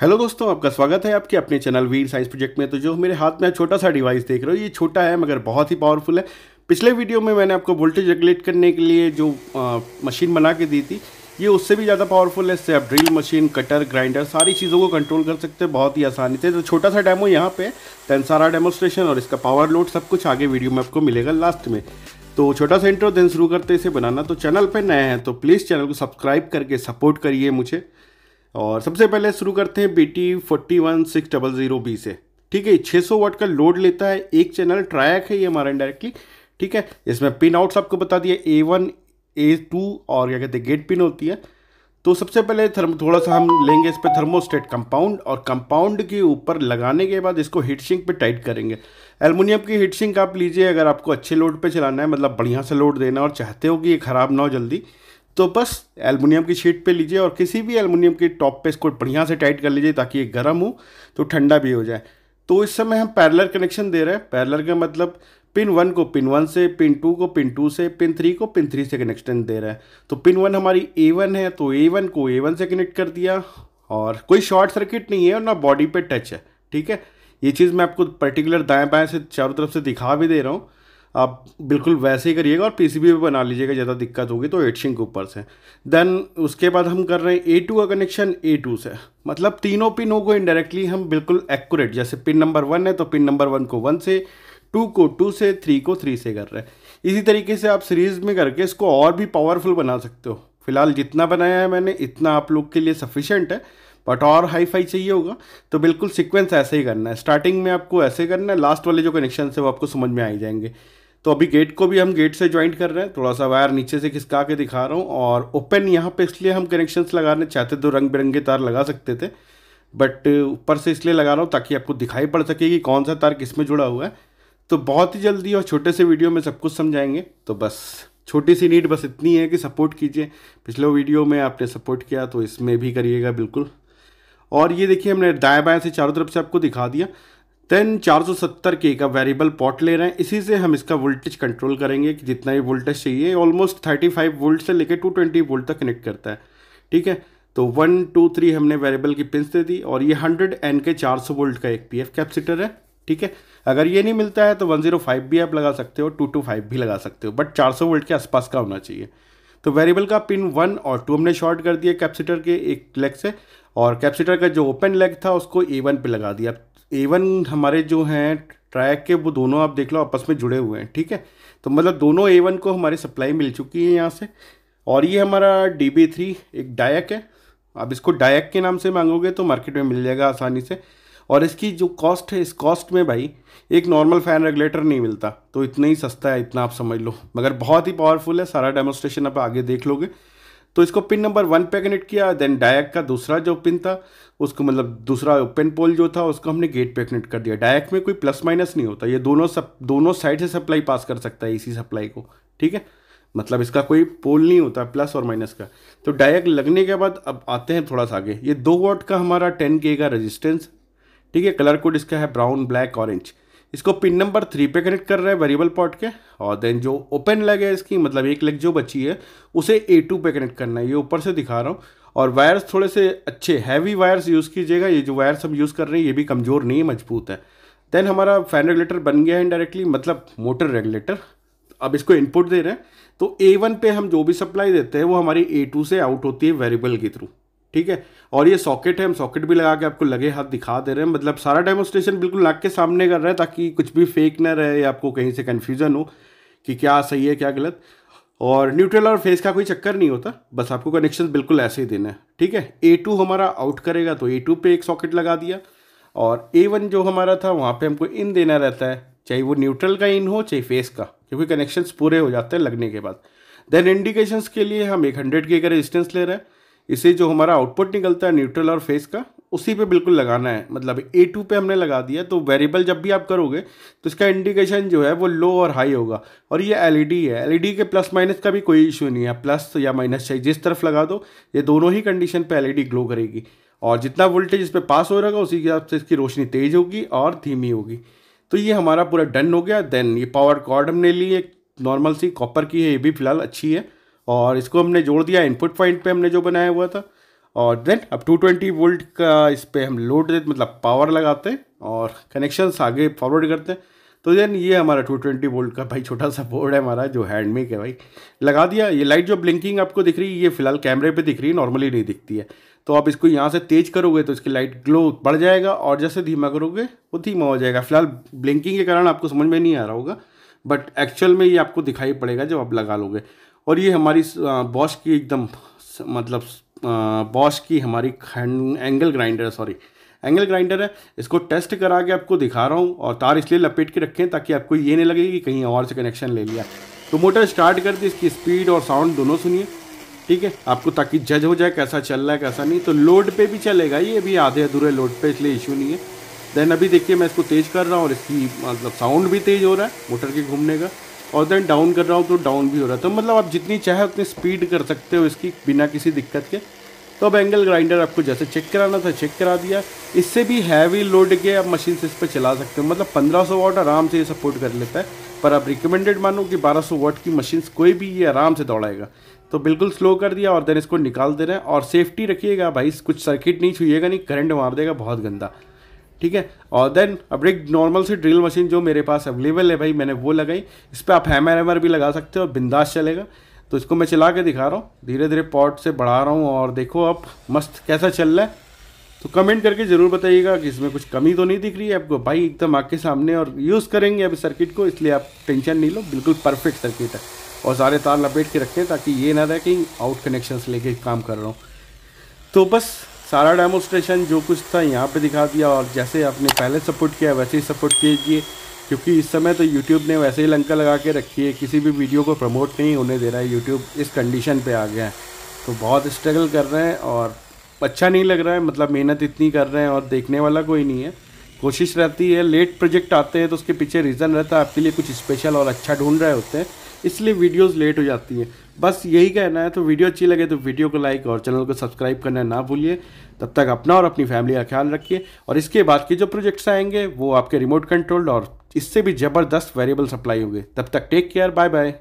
hello दोस्तों आपका स्वागत है आपके अपने चैनल वीर साइंस प्रोजेक्ट में तो जो मेरे हाथ में छोटा सा डिवाइस देख रहे हो ये छोटा है मगर बहुत ही पावरफुल है पिछले वीडियो में मैंने आपको वोल्टेज रेगुलेट करने के लिए जो आ, मशीन बना के दी थी ये उससे भी ज़्यादा पावरफुल है इससे आप ड्रिल मशीन कटर ग्राइंडर सारी चीज़ों को कंट्रोल कर सकते हैं बहुत ही आसानी से तो छोटा सा डेमो यहाँ पे दैन सारा डेमोस्ट्रेशन और इसका पावर लोड सब कुछ आगे वीडियो में आपको मिलेगा लास्ट में तो छोटा सा इंट्रो दिन शुरू करते इसे बनाना तो चैनल पर नए हैं तो प्लीज़ चैनल को सब्सक्राइब करके सपोर्ट करिए मुझे और सबसे पहले शुरू करते हैं B T forty one six double zero B से ठीक है छः सौ वाट का लोड लेता है एक चैनल ट्रायक है ये हमारा इंडायरेक्टली ठीक है इसमें पिन आउट्स आपको बता दिया ए वन ए टू और क्या कहते हैं गेट पिन होती है तो सबसे पहले थर्म थोड़ा सा हम लेंगे इस पर थर्मोस्टेट कंपाउंड और कंपाउंड के ऊपर लगाने के बाद इसको हीट सिंक पे टाइट करेंगे एलमिनियम की हीट सिंक आप लीजिए अगर आपको अच्छे लोड पे चलाना है मतलब बढ़िया से लोड देना और चाहते हो कि ये ख़राब ना हो जल्दी तो बस एलमिनियम की शीट पे लीजिए और किसी भी एलमिनियम के टॉप पे इसको बढ़िया से टाइट कर लीजिए ताकि ये गर्म हो तो ठंडा भी हो जाए तो इस समय हम पैरलर कनेक्शन दे रहे हैं पैरलर का मतलब पिन वन को पिन वन से पिन टू को पिन टू से पिन थ्री को पिन थ्री से कनेक्शन दे रहे हैं तो पिन वन हमारी ए वन है तो ए वन को ए वन से कनेक्ट कर दिया और कोई शॉर्ट सर्किट नहीं है और ना बॉडी पे टच है ठीक है ये चीज़ मैं आपको पर्टिकुलर दाएं बाएं से चारों तरफ से दिखा भी दे रहा हूँ आप बिल्कुल वैसे ही करिएगा और पी भी बना लीजिएगा ज़्यादा दिक्कत होगी तो एटशिंग के ऊपर से देन उसके बाद हम कर रहे हैं ए टू का कनेक्शन ए टू से मतलब तीनों पिनों को इनडायरेक्टली हम बिल्कुल एक्यूरेट जैसे पिन नंबर वन है तो पिन नंबर वन को वन से टू को टू से थ्री को थ्री से कर रहे हैं इसी तरीके से आप सीरीज़ में करके इसको और भी पावरफुल बना सकते हो फिलहाल जितना बनाया है मैंने इतना आप लोग के लिए सफिशेंट है बट और हाई फाई चाहिए होगा तो बिल्कुल सिक्वेंस ऐसे ही करना है स्टार्टिंग में आपको ऐसे करना है लास्ट वाले जो कनेक्शन है वो आपको समझ में आ ही जाएंगे तो अभी गेट को भी हम गेट से ज्वाइंट कर रहे हैं थोड़ा सा वायर नीचे से खिसका के दिखा रहा हूँ और ओपन यहाँ पे इसलिए हम कनेक्शंस लगाने चाहते तो रंग बिरंगे तार लगा सकते थे बट ऊपर से इसलिए लगा रहा हूँ ताकि आपको दिखाई पड़ सके कि कौन सा तार किस में जुड़ा हुआ है तो बहुत ही जल्दी और छोटे से वीडियो में सब कुछ समझाएंगे तो बस छोटी सी नीड बस इतनी है कि सपोर्ट कीजिए पिछले वीडियो में आपने सपोर्ट किया तो इसमें भी करिएगा बिल्कुल और ये देखिए हमने दाएं बाएं से चारों तरफ से आपको दिखा दिया देन 470 के का वेरिएबल पॉट ले रहे हैं इसी से हम इसका वोल्टेज कंट्रोल करेंगे कि जितना भी वोल्टेज चाहिए ऑलमोस्ट 35 वोल्ट से लेकर 220 वोल्ट तक कनेक्ट करता है ठीक है तो वन टू थ्री हमने वेरिएबल की पिंस दे दी और ये हंड्रेड एन के चार सौ वोल्ट का एक पी एफ कैपेसिटर है ठीक है अगर ये नहीं मिलता है तो वन जीरो फाइव भी आप लगा सकते हो टू टू फाइव भी लगा सकते हो बट चार सौ वोल्ट के आसपास का होना चाहिए तो वेरिएबल का पिन वन और टू हमने शॉर्ट कर दिया कैप्सीटर के एक लेग से और कैप्सीटर का जो ओपन लेग था उसको ए वन पर लगा दिया ए वन हमारे जो हैं ट्रैक के वो दोनों आप देख लो आपस में जुड़े हुए हैं ठीक है तो मतलब दोनों ए वन को हमारी सप्लाई मिल चुकी है यहाँ से और ये हमारा डी बी थ्री एक डायक है आप इसको डायक के नाम से मांगोगे तो मार्केट में मिल जाएगा आसानी से और इसकी जो कॉस्ट है इस कॉस्ट में भाई एक नॉर्मल फ़ैन रेगुलेटर नहीं मिलता तो इतना ही सस्ता है इतना आप समझ लो मगर बहुत ही पावरफुल है सारा डेमोस्ट्रेशन आप आगे देख लोगे तो इसको पिन नंबर वन पे कनेक्ट किया देन डायक का दूसरा जो पिन था उसको मतलब दूसरा ओपन पोल जो था उसको हमने गेट पे कनेक्ट कर दिया डायक में कोई प्लस माइनस नहीं होता ये दोनों सब दोनों साइड से सप्लाई पास कर सकता है इसी सप्लाई को ठीक है मतलब इसका कोई पोल नहीं होता प्लस और माइनस का तो डायरेक्ट लगने के बाद अब आते हैं थोड़ा सा आगे ये दो वॉट का हमारा टेन के का रजिस्टेंस ठीक है कलर कोड इसका है ब्राउन ब्लैक ऑरेंज इसको पिन नंबर थ्री पे कनेक्ट कर रहा है वेरिएबल पॉट के और देन जो ओपन लेग है इसकी मतलब एक लेग जो बची है उसे ए टू पे कनेक्ट करना है ये ऊपर से दिखा रहा हूँ और वायर्स थोड़े से अच्छे हैवी वायर्स यूज़ कीजिएगा ये जो वायर्स हम यूज़ कर रहे हैं ये भी कमज़ोर नहीं है मजबूत है देन हमारा फैन रेगुलेटर बन गया है इनडायरेक्टली मतलब मोटर रेगुलेटर अब इसको इनपुट दे रहे हैं तो ए वन पे हम जो भी सप्लाई देते हैं वो हमारी ए टू से आउट होती है वेरिएबल के थ्रू ठीक है और ये सॉकेट है हम सॉकेट भी लगा के आपको लगे हाथ दिखा दे रहे हैं मतलब सारा डेमोस्ट्रेशन बिल्कुल नाक के सामने कर रहा है ताकि कुछ भी फेक ना रहे या आपको कहीं से कन्फ्यूज़न हो कि क्या सही है क्या गलत और न्यूट्रल और फेस का कोई चक्कर नहीं होता बस आपको कनेक्शन बिल्कुल ऐसे ही देना है ठीक है ए टू हमारा आउट करेगा तो ए टू पे एक सॉकेट लगा दिया और ए वन जो हमारा था वहाँ पे हमको इन देना रहता है चाहे वो न्यूट्रल का इन हो चाहे फेस का क्योंकि कनेक्शन पूरे हो जाते हैं लगने के बाद देन इंडिकेशंस के लिए हम एक हंड्रेड के का रेजिस्टेंस ले रहे हैं इसे जो हमारा आउटपुट निकलता है न्यूट्रल और फेस का उसी पे बिल्कुल लगाना है मतलब ए टू पे हमने लगा दिया तो वेरिएबल जब भी आप करोगे तो इसका इंडिकेशन जो है वो लो और हाई होगा और ये एलईडी e है एलईडी e के प्लस माइनस का भी कोई इशू नहीं है प्लस या माइनस चाहिए जिस तरफ लगा दो ये दोनों ही कंडीशन पे एलईडी ग्लो e करेगी और जितना वोल्टेज इस पर पास हो रहेगा उसी हिसाब से इसकी रोशनी तेज होगी और धीमी होगी तो ये हमारा पूरा डन हो गया देन ये पावर कॉर्ड हमने ली एक नॉर्मल सी कॉपर की है ये भी फिलहाल अच्छी है और इसको हमने जोड़ दिया इनपुट पॉइंट पे हमने जो बनाया हुआ था और देन अब 220 वोल्ट का इस पर हम लोड मतलब पावर लगाते हैं और कनेक्शन आगे फॉरवर्ड करते हैं तो देन ये हमारा 220 वोल्ट का भाई छोटा सा बोर्ड है हमारा जो हैंडमेक है भाई लगा दिया ये लाइट जो ब्लिंकिंग आपको दिख रही है ये फिलहाल कैमरे पर दिख रही है नॉर्मली नहीं दिखती है तो आप इसको यहाँ से तेज करोगे तो इसकी लाइट ग्लो बढ़ जाएगा और जैसे धीमा करोगे वो धीमा हो जाएगा फिलहाल ब्लिंकिंग के कारण आपको समझ में नहीं आ रहा होगा बट एक्चुअल में ये आपको दिखाई पड़ेगा जब आप लगा लोगे और ये हमारी बॉश की एकदम मतलब बॉश की हमारी angle grinder sorry angle grinder है इसको टेस्ट करा के आपको दिखा रहा हूँ और तार इसलिए लपेट के रखें ताकि आपको ये नहीं लगे कि कहीं और से कनेक्शन ले लिया तो मोटर स्टार्ट कर दी इसकी स्पीड और साउंड दोनों सुनिए ठीक है आपको ताकि जज हो जाए कैसा चल रहा है कैसा नहीं तो लोड पे भी चलेगा ये अभी आधे अधूरे लोड पे इसलिए इशू नहीं है देन अभी देखिए मैं इसको तेज़ कर रहा हूँ और इसकी मतलब साउंड भी तेज़ हो रहा है मोटर के घूमने का और देन डाउन कर रहा हूँ तो डाउन भी हो रहा था तो मतलब आप जितनी चाहे उतनी स्पीड कर सकते हो इसकी बिना किसी दिक्कत के तो अब एंगल ग्राइंडर आपको जैसे चेक कराना था चेक करा दिया इससे भी हैवी लोड के आप मशीन से इस पर चला सकते हो मतलब 1500 वाट आराम से ये सपोर्ट कर लेता है पर आप रिकमेंडेड मानो कि 1200 वाट की मशीन कोई भी ये आराम से दौड़ाएगा तो बिल्कुल स्लो कर दिया और देन इसको निकाल दे रहे हैं और सेफ्टी रखिएगा भाई कुछ सर्किट नहीं छूएगा नहीं करंट मार देगा बहुत गंदा ठीक है और देन अब एक नॉर्मल सी ड्रिल मशीन जो मेरे पास अवेलेबल है भाई मैंने वो लगाई इस पर आप हैमर हैमर भी लगा सकते हो और बिंदास चलेगा तो इसको मैं चला के दिखा रहा हूँ धीरे धीरे पॉट से बढ़ा रहा हूँ और देखो अब मस्त कैसा चल रहा है तो कमेंट करके ज़रूर बताइएगा कि इसमें कुछ कमी तो नहीं दिख रही है आपको भाई एकदम आपके सामने और यूज़ करेंगे अब सर्किट को इसलिए आप टेंशन नहीं लो बिल्कुल परफेक्ट सर्किट है और सारे तार लपेट के रखें ताकि ये ना रहे कि आउट कनेक्शन लेके काम कर रहा हूँ तो बस सारा डेमोस्ट्रेशन जो कुछ था यहाँ पे दिखा दिया और जैसे आपने पहले सपोर्ट किया वैसे ही सपोर्ट कीजिए क्योंकि इस समय तो यूट्यूब ने वैसे ही लंका लगा के रखी है किसी भी वीडियो को प्रमोट नहीं होने दे रहा है यूट्यूब इस कंडीशन पर आ गया है तो बहुत स्ट्रगल कर रहे हैं और अच्छा नहीं लग रहा है मतलब मेहनत इतनी कर रहे हैं और देखने वाला कोई नहीं है कोशिश रहती है लेट प्रोजेक्ट आते हैं तो उसके पीछे रीज़न रहता है आपके लिए कुछ स्पेशल और अच्छा ढूंढ रहे होते हैं इसलिए वीडियोस लेट हो जाती हैं बस यही कहना है तो वीडियो अच्छी लगे तो वीडियो को लाइक और चैनल को सब्सक्राइब करना ना भूलिए तब तक अपना और अपनी फैमिली का ख्याल रखिए और इसके बाद के जो प्रोजेक्ट्स आएंगे वो आपके रिमोट कंट्रोल्ड और इससे भी ज़बरदस्त वेरिएबल सप्लाई होंगे तब तक टेक केयर बाय बाय